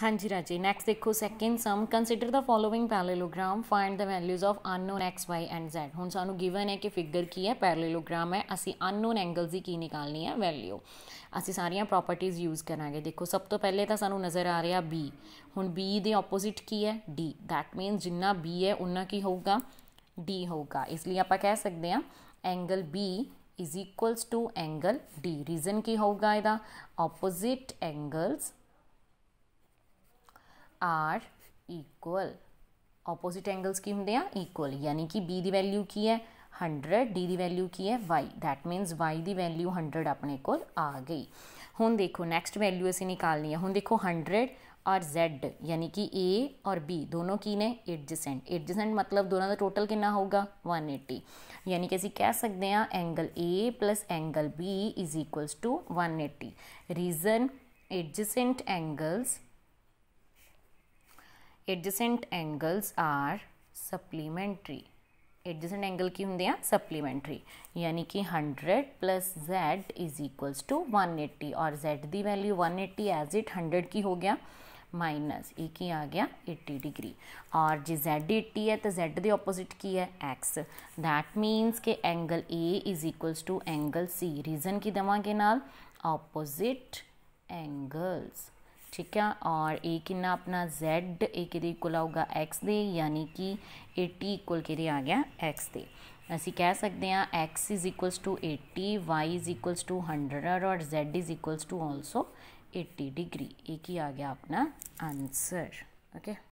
हाँ जी राजे नैक्सट देखो second sum consider the following parallelogram find the values of unknown x y and z हूँ सू गिवन है कि फिगर की है पैरेलोग्राम है असी अनोन एंगल्स की की निकालनी है वैल्यू असी सारिया प्रॉपर्टीज़ यूज़ करा देखो सब तो पहले तो सूँ नज़र आ रहा बी हूँ बी के ऑपोजिट की है डी दैट मीनस जिन्ना बी है उन्ना की होगा डी होगा इसलिए आप कह सकते हैं angle B is equals to angle D reason की होगा यदा opposite angles are equal opposite angles की होंगे इक्वल यानी कि बी की वैल्यू की है हंड्रड डी की वैल्यू की है वाई दैट मीनस वाई की वैल्यू हंड्रड अपने को आ गई हूँ देखो नैक्सट वैल्यू असी निकालनी है हूँ देखो हंड्रेड और जैड यानी कि ए और बी दोनों की ने एडजसेंट एडजसेंट मतलब दोनों का टोटल कि होगा वन एटी यानी कि असी कह सकते हैं angle A plus angle B is equals to one eighty reason adjacent angles adjacent angles are supplementary adjacent angle की होंगे सप्लीमेंट्री यानी कि hundred plus Z is equals to one eighty और जैड की value one eighty as it hundred की हो गया minus ए की आ गया एट्टी डिग्री और जो जैड एट्टी है तो जैड के ऑपोजिट की है एक्स दैट मीनस के angle A is equals to angle C reason की देवे नाल ऑपोजिट एंगल्स ठीक है और ए कि अपना जैड एक इक्वल आऊगा एक्स दे यानी कि ए टी इक्वल कि आ गया एक्स दे असी कह सकते हैं X is equals to eighty Y is equals to hundred और Z is equals to also eighty degree एक ही आ गया अपना आंसर ओके